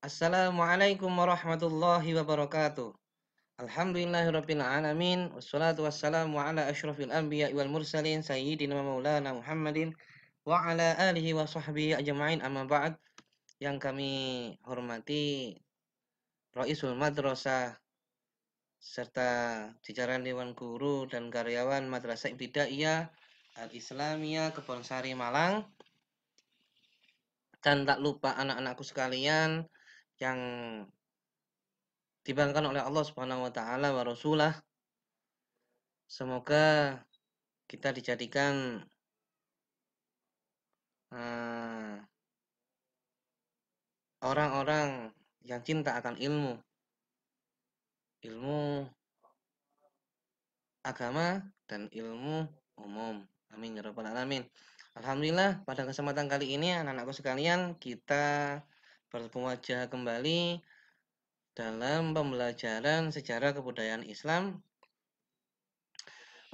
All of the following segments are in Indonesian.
Assalamualaikum warahmatullahi wabarakatuh. Alhamdulillahirabbil alamin wassalatu wassalamu ala asyrafil anbiya wal mursalin sayyidina maulana Muhammadin wa ala alihi wa sahbihi ajmain amma ba'd. Yang kami hormati Raisul Madrasah serta jajaran Dewan Guru dan karyawan Madrasah Ibtidaiyah Al-Islamiyah Kebonsari Malang dan tak lupa anak-anakku sekalian yang dibangkan oleh Allah Subhanahu wa taala wa rasulah. Semoga kita dijadikan eh, orang-orang uh, yang cinta akan ilmu. Ilmu agama dan ilmu umum. Amin ya rabbal alamin. Alhamdulillah pada kesempatan kali ini anak-anakku sekalian kita bertemu wajah kembali dalam pembelajaran sejarah kebudayaan Islam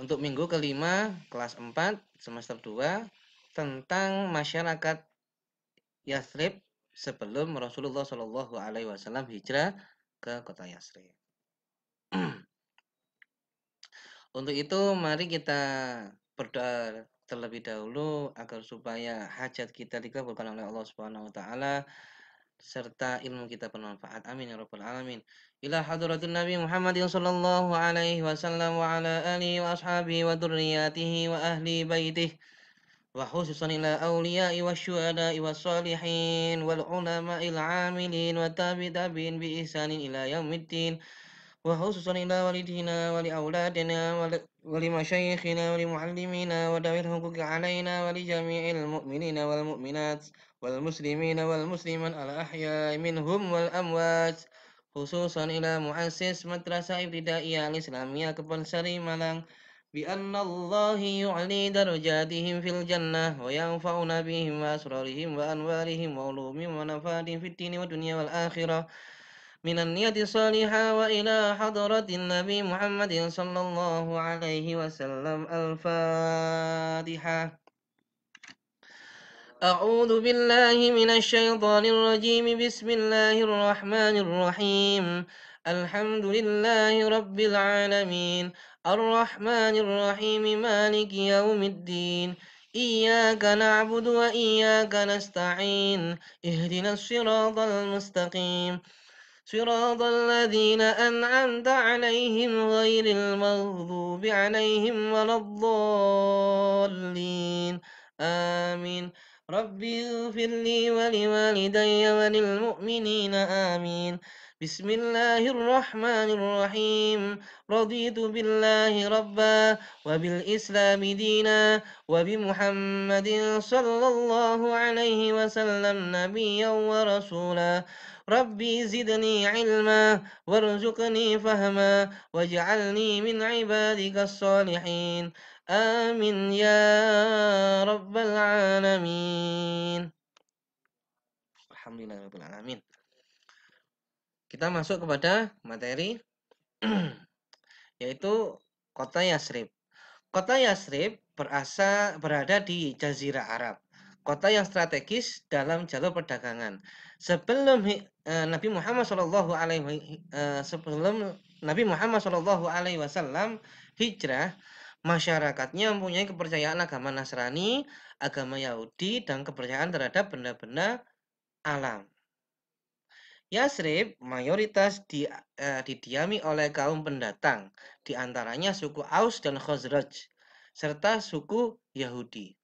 untuk minggu kelima kelas 4 semester 2 tentang masyarakat Yathrib sebelum Rasulullah Shallallahu Alaihi Wasallam hijrah ke kota Yathrib. Untuk itu mari kita berdoa terlebih dahulu agar supaya hajat kita dikabulkan oleh Allah Subhanahu wa taala serta ilmu kita bermanfaat. Amin ya rabbal alamin. Ila hadratin Nabi Muhammad sallallahu alaihi wasallam wa ala alihi wa ashabihi wa dzurriyyatihi wa ahli baitih wa khususan ila awliya'i wa syuhada'i wa salihin wal al amilin wa tabi tabi'in bi ihsanin ila yaumiddin wa khususan ila walidina wa li auladina wa ولمشايخنا ولمعلمينا وذوي الحقوق علينا ولجميع المؤمنين والمؤمنات والمسلمين والمسلمات الأحياء منهم والأموات خصوصا إلى مؤسس مدرسة ابتدائية الإسلامية كبل سري ملان بأن الله يعلي درجاتهم في الجنة وينفعنا بهم وأسرارهم وأنوارهم وعلومهم ونفاتهم في الدين والدنيا والآخرة من النية الصالحة وإلى حضرة النبي محمد صلى الله عليه وسلم الفاتحة أعوذ بالله من الشيطان الرجيم بسم الله الرحمن الرحيم الحمد لله رب العالمين الرحمن الرحيم مالك يوم الدين إياك نعبد وإياك نستعين اهدنا الصراط المستقيم صراط الذين أنعمت عليهم غير المغضوب عليهم ولا الضالين آمين رب اغفر لي ولوالدي وللمؤمنين آمين بسم الله الرحمن الرحيم رضيت بالله ربا وبالإسلام دينا وبمحمد صلى الله عليه وسلم نبيا ورسولا ربي زدني علما وارزقني فهما واجعلني من عبادك الصالحين آمين يا رب العالمين الحمد لله رب العالمين Kita masuk kepada materi yaitu kota Yasrib. Kota Yasrib berasa berada di Jazira Arab, kota yang strategis dalam jalur perdagangan. Sebelum eh, Nabi Muhammad Shallallahu Alaihi eh, sebelum Nabi Muhammad Shallallahu Alaihi Wasallam hijrah, masyarakatnya mempunyai kepercayaan agama Nasrani, agama Yahudi, dan kepercayaan terhadap benda-benda alam. Yasrib mayoritas di, eh, didiami oleh kaum pendatang, diantaranya suku Aus dan Khazraj, serta suku Yahudi.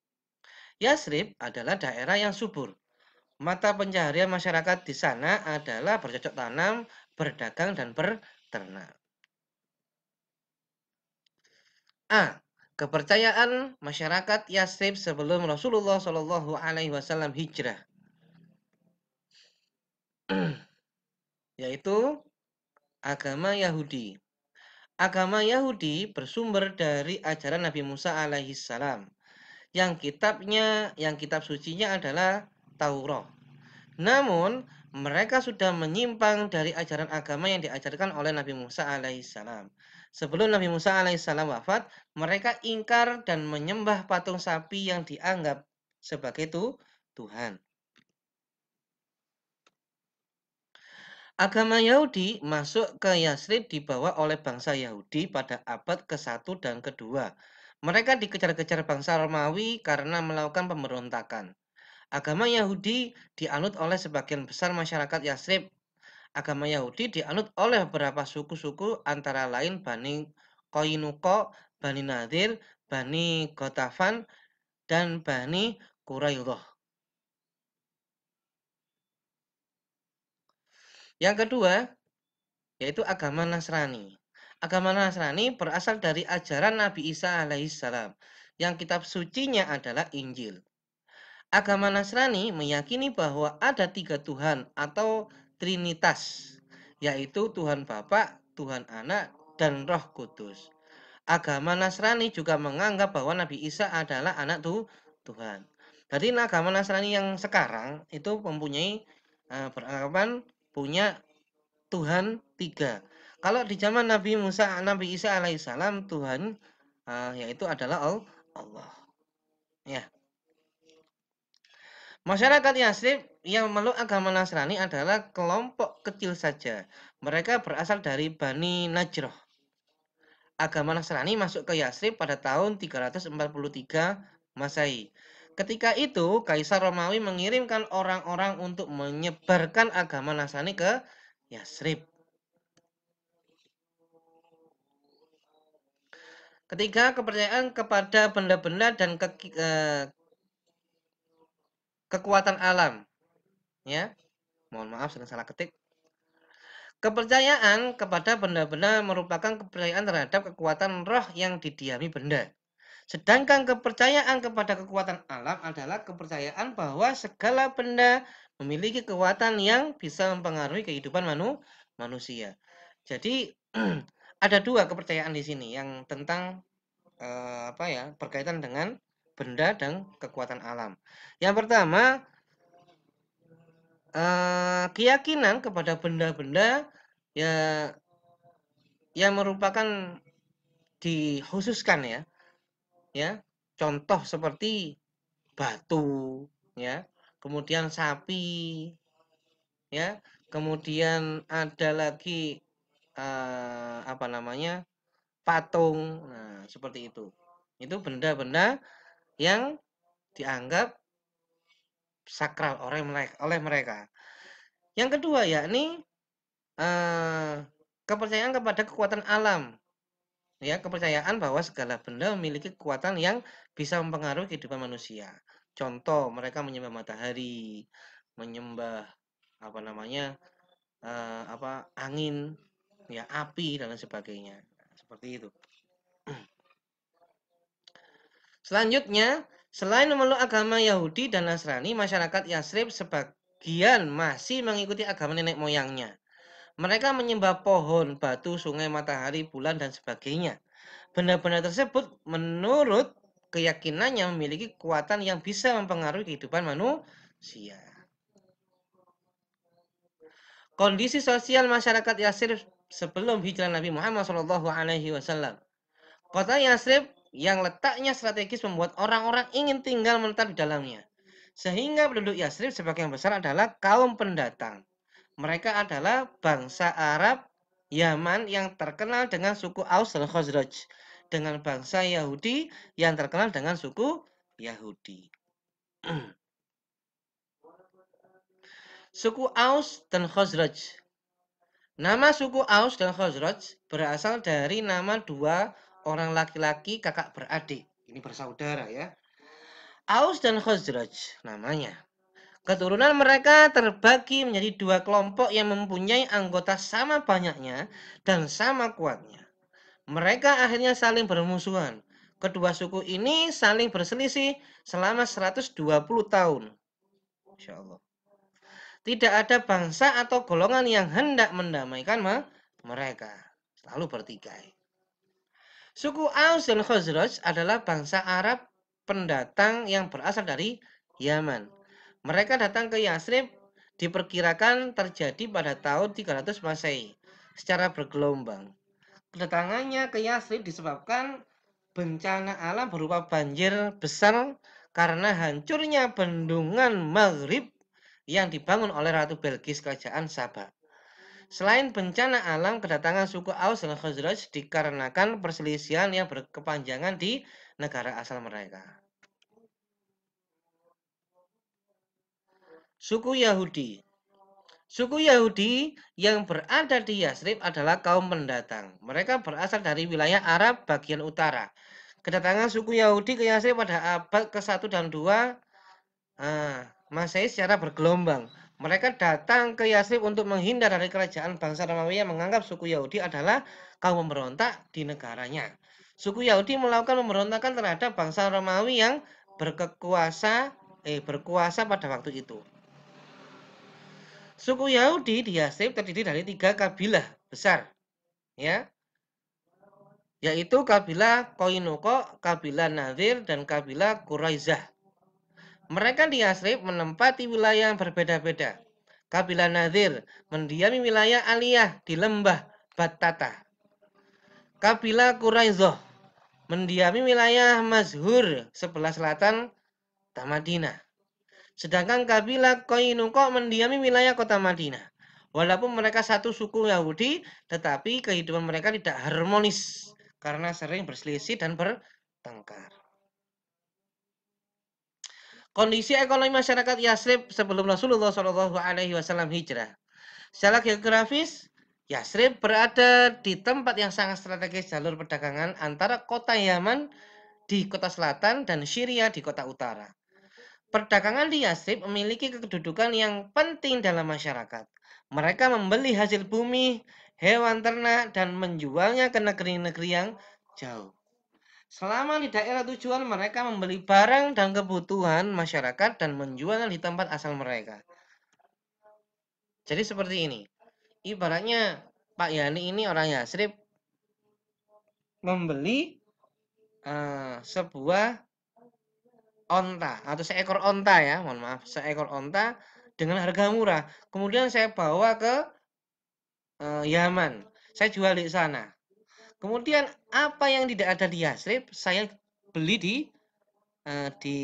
Yasrib adalah daerah yang subur. Mata pencaharian masyarakat di sana adalah bercocok tanam, berdagang, dan berternak. A. Kepercayaan masyarakat Yasrib sebelum Rasulullah SAW hijrah. yaitu agama Yahudi. Agama Yahudi bersumber dari ajaran Nabi Musa alaihissalam Yang kitabnya, yang kitab sucinya adalah Taurat. Namun, mereka sudah menyimpang dari ajaran agama yang diajarkan oleh Nabi Musa alaihissalam. Sebelum Nabi Musa alaihissalam wafat, mereka ingkar dan menyembah patung sapi yang dianggap sebagai itu Tuhan. Agama Yahudi masuk ke Yasrib dibawa oleh bangsa Yahudi pada abad ke-1 dan ke-2. Mereka dikejar-kejar bangsa Romawi karena melakukan pemberontakan. Agama Yahudi dianut oleh sebagian besar masyarakat Yasrib. Agama Yahudi dianut oleh beberapa suku-suku antara lain Bani Koinuko, Bani Nadir, Bani Gotafan, dan Bani Quraidah. Yang kedua, yaitu agama Nasrani. Agama Nasrani berasal dari ajaran Nabi Isa alaihissalam, yang kitab sucinya adalah Injil. Agama Nasrani meyakini bahwa ada tiga Tuhan atau Trinitas, yaitu Tuhan Bapa, Tuhan Anak, dan Roh Kudus. Agama Nasrani juga menganggap bahwa Nabi Isa adalah anak tuh Tuhan. Jadi agama Nasrani yang sekarang itu mempunyai uh, beranggapan punya Tuhan tiga. Kalau di zaman Nabi Musa, Nabi Isa alaihissalam Tuhan uh, yaitu adalah Allah. Ya. Masyarakat Yasrib yang meluk agama Nasrani adalah kelompok kecil saja. Mereka berasal dari Bani Najroh. Agama Nasrani masuk ke Yasrib pada tahun 343 Masehi. Ketika itu, Kaisar Romawi mengirimkan orang-orang untuk menyebarkan agama Nasrani ke Yasrib. Ketiga, kepercayaan kepada benda-benda dan ke, ke, eh, kekuatan alam. Ya, mohon maaf sudah salah ketik. Kepercayaan kepada benda-benda merupakan kepercayaan terhadap kekuatan roh yang didiami benda. Sedangkan kepercayaan kepada kekuatan alam adalah kepercayaan bahwa segala benda memiliki kekuatan yang bisa mempengaruhi kehidupan manu manusia. Jadi ada dua kepercayaan di sini yang tentang eh, apa ya berkaitan dengan benda dan kekuatan alam. Yang pertama eh, keyakinan kepada benda-benda ya yang merupakan dikhususkan ya ya contoh seperti batu ya kemudian sapi ya kemudian ada lagi eh, apa namanya patung nah seperti itu itu benda-benda yang dianggap sakral oleh mereka oleh mereka yang kedua yakni eh, kepercayaan kepada kekuatan alam ya kepercayaan bahwa segala benda memiliki kekuatan yang bisa mempengaruhi kehidupan manusia. Contoh, mereka menyembah matahari, menyembah apa namanya uh, apa angin, ya api dan lain sebagainya. Nah, seperti itu. Selanjutnya, selain memeluk agama Yahudi dan Nasrani, masyarakat Yasrib sebagian masih mengikuti agama nenek moyangnya. Mereka menyembah pohon, batu, sungai, matahari, bulan, dan sebagainya. Benda-benda tersebut menurut keyakinannya memiliki kekuatan yang bisa mempengaruhi kehidupan manusia. Kondisi sosial masyarakat Yasrib sebelum hijrah Nabi Muhammad SAW. Kota Yasrib yang letaknya strategis membuat orang-orang ingin tinggal menetap di dalamnya. Sehingga penduduk Yasrib sebagian besar adalah kaum pendatang. Mereka adalah bangsa Arab Yaman yang terkenal dengan suku Aus dan Khazraj dengan bangsa Yahudi yang terkenal dengan suku Yahudi. suku Aus dan Khazraj. Nama suku Aus dan Khazraj berasal dari nama dua orang laki-laki kakak beradik. Ini bersaudara ya. Aus dan Khazraj namanya. Keturunan mereka terbagi menjadi dua kelompok yang mempunyai anggota sama banyaknya dan sama kuatnya. Mereka akhirnya saling bermusuhan. Kedua suku ini saling berselisih selama 120 tahun. Insya Allah. Tidak ada bangsa atau golongan yang hendak mendamaikan mereka. Selalu bertikai. Suku Aus dan Khazraj adalah bangsa Arab pendatang yang berasal dari Yaman. Mereka datang ke Yasrib diperkirakan terjadi pada tahun 300 Masehi secara bergelombang. Kedatangannya ke Yasrib disebabkan bencana alam berupa banjir besar karena hancurnya bendungan Maghrib yang dibangun oleh Ratu Belgis Kerajaan Sabah. Selain bencana alam, kedatangan suku Aus dan Khazraj dikarenakan perselisihan yang berkepanjangan di negara asal mereka. suku Yahudi. Suku Yahudi yang berada di Yasrib adalah kaum pendatang. Mereka berasal dari wilayah Arab bagian utara. Kedatangan suku Yahudi ke Yasrib pada abad ke-1 dan 2 eh, masih secara bergelombang. Mereka datang ke Yasrib untuk menghindar dari kerajaan bangsa Romawi yang menganggap suku Yahudi adalah kaum pemberontak di negaranya. Suku Yahudi melakukan pemberontakan terhadap bangsa Romawi yang berkekuasa eh berkuasa pada waktu itu. Suku Yahudi di Yasrib terdiri dari tiga kabilah besar. Ya. Yaitu kabilah Koinuko, kabilah Nadir, dan kabilah Quraizah. Mereka di Yasrib menempati wilayah yang berbeda-beda. Kabilah Nadir mendiami wilayah Aliyah di lembah Batata. Kabilah Quraizah mendiami wilayah Mazhur sebelah selatan Tamadina. Sedangkan kabilah Koinuko mendiami wilayah kota Madinah. Walaupun mereka satu suku Yahudi, tetapi kehidupan mereka tidak harmonis karena sering berselisih dan bertengkar. Kondisi ekonomi masyarakat Yasrib sebelum Rasulullah Shallallahu Alaihi Wasallam hijrah. Secara geografis, Yasrib berada di tempat yang sangat strategis jalur perdagangan antara kota Yaman di kota selatan dan Syria di kota utara. Perdagangan di Yasrib memiliki kedudukan yang penting dalam masyarakat. Mereka membeli hasil bumi, hewan ternak, dan menjualnya ke negeri-negeri yang jauh. Selama di daerah tujuan mereka membeli barang dan kebutuhan masyarakat dan menjualnya di tempat asal mereka. Jadi seperti ini. Ibaratnya Pak Yani ini orang Yasrib membeli uh, sebuah onta atau seekor onta ya, mohon maaf, seekor onta dengan harga murah. Kemudian saya bawa ke e, Yaman. Saya jual di sana. Kemudian apa yang tidak ada di Yasrib, saya beli di e, di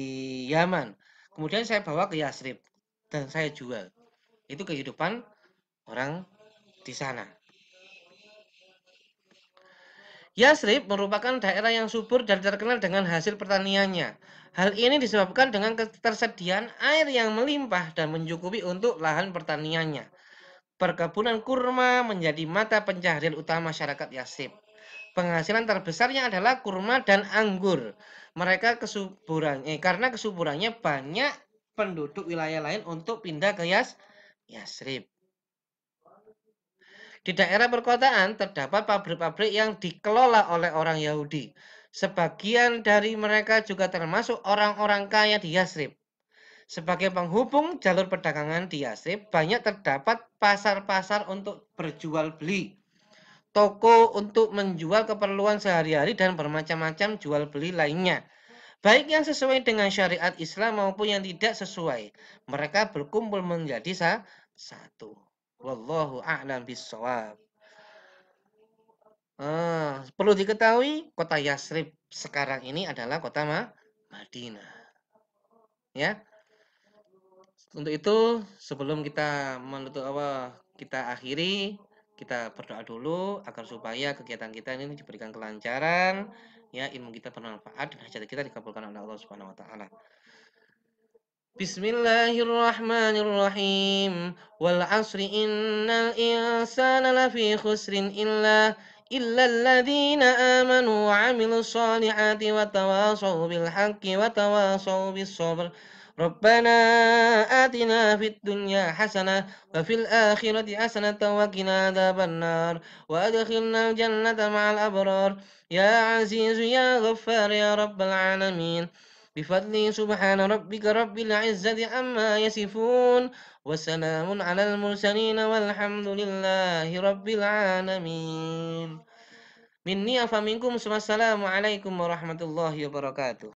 Yaman. Kemudian saya bawa ke Yasrib dan saya jual. Itu kehidupan orang di sana. Yasrib merupakan daerah yang subur dan terkenal dengan hasil pertaniannya. Hal ini disebabkan dengan ketersediaan air yang melimpah dan mencukupi untuk lahan pertaniannya. Perkebunan kurma menjadi mata pencaharian utama masyarakat Yasib. Penghasilan terbesarnya adalah kurma dan anggur. Mereka kesuburan, eh, karena kesuburannya banyak penduduk wilayah lain untuk pindah ke Yas, Yasrib. Di daerah perkotaan terdapat pabrik-pabrik yang dikelola oleh orang Yahudi. Sebagian dari mereka juga termasuk orang-orang kaya di Yasrib. Sebagai penghubung jalur perdagangan di Yasrib, banyak terdapat pasar-pasar untuk berjual beli. Toko untuk menjual keperluan sehari-hari dan bermacam-macam jual beli lainnya. Baik yang sesuai dengan syariat Islam maupun yang tidak sesuai. Mereka berkumpul menjadi satu. Wallahu a'lam bisawab. Uh, perlu diketahui kota Yasrib sekarang ini adalah kota Ma Madinah. Ya. Untuk itu sebelum kita menutup apa kita akhiri kita berdoa dulu agar supaya kegiatan kita ini diberikan kelancaran, ya ilmu kita bermanfaat dan hajat kita dikabulkan oleh Allah Subhanahu wa taala. Bismillahirrahmanirrahim. Wal 'asri innal insana lafi khusrin illa إلا الذين آمنوا وعملوا الصالحات وتواصوا بالحق وتواصوا بالصبر ربنا آتنا في الدنيا حسنة وفي الآخرة حسنة وقنا عذاب النار وأدخلنا الجنة مع الأبرار يا عزيز يا غفار يا رب العالمين بفضل سبحان ربك رب العزة عما يصفون وسلام على المرسلين والحمد لله رب العالمين مني أفمنكم والسلام عليكم ورحمة الله وبركاته